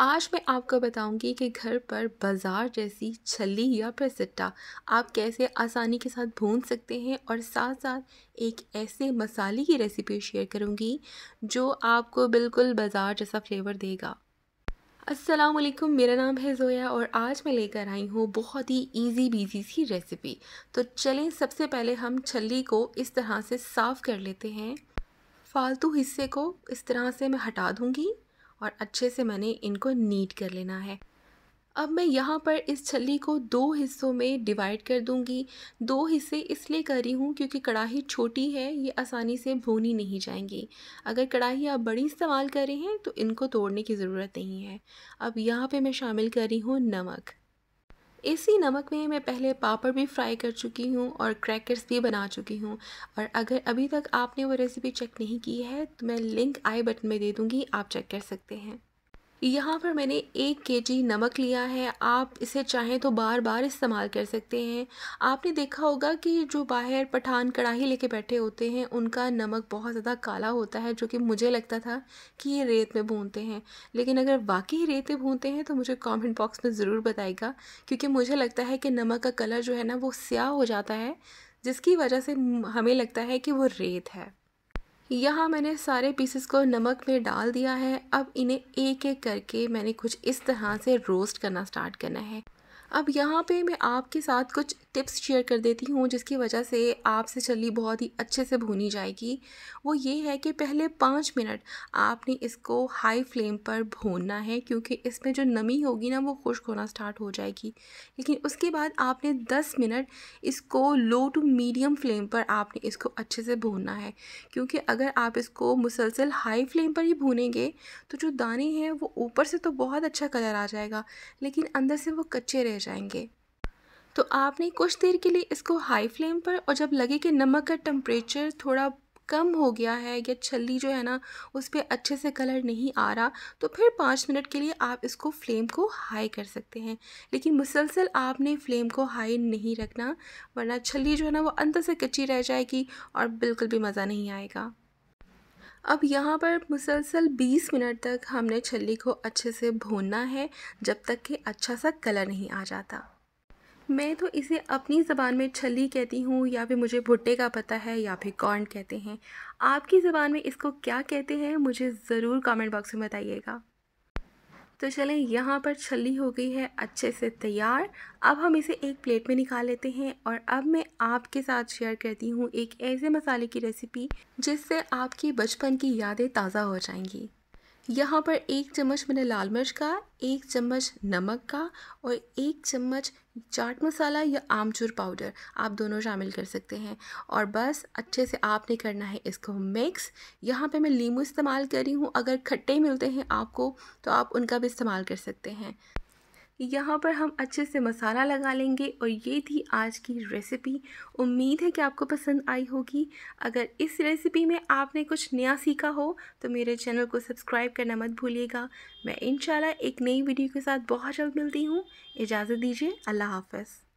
आज मैं आपको बताऊंगी कि घर पर बाज़ार जैसी छली या प्रसिट्टा आप कैसे आसानी के साथ भून सकते हैं और साथ साथ एक ऐसे मसाले की रेसिपी शेयर करूंगी जो आपको बिल्कुल बाज़ार जैसा फ्लेवर देगा असलम मेरा नाम है जोया और आज मैं लेकर आई हूँ बहुत ही इजी बीजी सी रेसिपी तो चलें सबसे पहले हम छली को इस तरह से साफ़ कर लेते हैं फालतू हिस्से को इस तरह से मैं हटा दूँगी और अच्छे से मैंने इनको नीट कर लेना है अब मैं यहाँ पर इस छली को दो हिस्सों में डिवाइड कर दूँगी दो हिस्से इसलिए कर रही हूँ क्योंकि कढ़ाही छोटी है ये आसानी से भूनी नहीं जाएंगी अगर कढ़ाही आप बड़ी इस्तेमाल कर रहे हैं तो इनको तोड़ने की ज़रूरत नहीं है अब यहाँ पे मैं शामिल कर रही हूँ नमक इसी नमक में मैं पहले पापड़ भी फ्राई कर चुकी हूँ और क्रैकर्स भी बना चुकी हूँ और अगर अभी तक आपने वो रेसिपी चेक नहीं की है तो मैं लिंक आई बटन में दे दूँगी आप चेक कर सकते हैं यहाँ पर मैंने एक के जी नमक लिया है आप इसे चाहें तो बार बार इस्तेमाल कर सकते हैं आपने देखा होगा कि जो बाहर पठान कढ़ाई लेके बैठे होते हैं उनका नमक बहुत ज़्यादा काला होता है जो कि मुझे लगता था कि ये रेत में भूनते हैं लेकिन अगर वाकई रेत में भूनते हैं तो मुझे कमेंट बॉक्स में ज़रूर बताएगा क्योंकि मुझे लगता है कि नमक का कलर जो है ना वो स्याह हो जाता है जिसकी वजह से हमें लगता है कि वो रेत है यहाँ मैंने सारे पीसेस को नमक में डाल दिया है अब इन्हें एक एक करके मैंने कुछ इस तरह से रोस्ट करना स्टार्ट करना है अब यहाँ पे मैं आपके साथ कुछ टिप्स शेयर कर देती हूँ जिसकी वजह से आपसे चली बहुत ही अच्छे से भुनी जाएगी वो ये है कि पहले पाँच मिनट आपने इसको हाई फ्लेम पर भूनना है क्योंकि इसमें जो नमी होगी ना वो खुश्क होना स्टार्ट हो जाएगी लेकिन उसके बाद आपने दस मिनट इसको लो टू मीडियम फ्लेम पर आपने इसको अच्छे से भूनना है क्योंकि अगर आप इसको मुसलसल हाई फ्लेम पर ही भूनेंगे तो जो दाने हैं वो ऊपर से तो बहुत अच्छा कलर आ जाएगा लेकिन अंदर से वो कच्चे रह रह जाएंगे तो आपने कुछ देर के लिए इसको हाई फ्लेम पर और जब लगे कि नमक का टम्परेचर थोड़ा कम हो गया है या छल्ली जो है ना उस पर अच्छे से कलर नहीं आ रहा तो फिर पाँच मिनट के लिए आप इसको फ्लेम को हाई कर सकते हैं लेकिन मुसलसल आपने फ्लेम को हाई नहीं रखना वरना छल्ली जो है ना वो अंदर से कच्ची रह जाएगी और बिल्कुल भी मज़ा नहीं आएगा अब यहाँ पर मुसलसल 20 मिनट तक हमने छल्ली को अच्छे से भूनना है जब तक कि अच्छा सा कलर नहीं आ जाता मैं तो इसे अपनी ज़बान में छली कहती हूँ या फिर मुझे भुट्टे का पता है या फिर कॉर्न कहते हैं आपकी ज़बान में इसको क्या कहते हैं मुझे ज़रूर कमेंट बॉक्स में बताइएगा तो चलें यहाँ पर छली हो गई है अच्छे से तैयार अब हम इसे एक प्लेट में निकाल लेते हैं और अब मैं आपके साथ शेयर करती हूँ एक ऐसे मसाले की रेसिपी जिससे आपकी बचपन की यादें ताज़ा हो जाएंगी यहाँ पर एक चम्मच मैंने लाल मिर्च का एक चम्मच नमक का और एक चम्मच चाट मसाला या आमचूर पाउडर आप दोनों शामिल कर सकते हैं और बस अच्छे से आपने करना है इसको मिक्स यहाँ पे मैं लीमू इस्तेमाल कर रही हूँ अगर खट्टे मिलते हैं आपको तो आप उनका भी इस्तेमाल कर सकते हैं यहाँ पर हम अच्छे से मसाला लगा लेंगे और ये थी आज की रेसिपी उम्मीद है कि आपको पसंद आई होगी अगर इस रेसिपी में आपने कुछ नया सीखा हो तो मेरे चैनल को सब्सक्राइब करना मत भूलिएगा मैं इंशाल्लाह एक नई वीडियो के साथ बहुत जल्द मिलती हूँ इजाज़त दीजिए अल्लाह हाफ़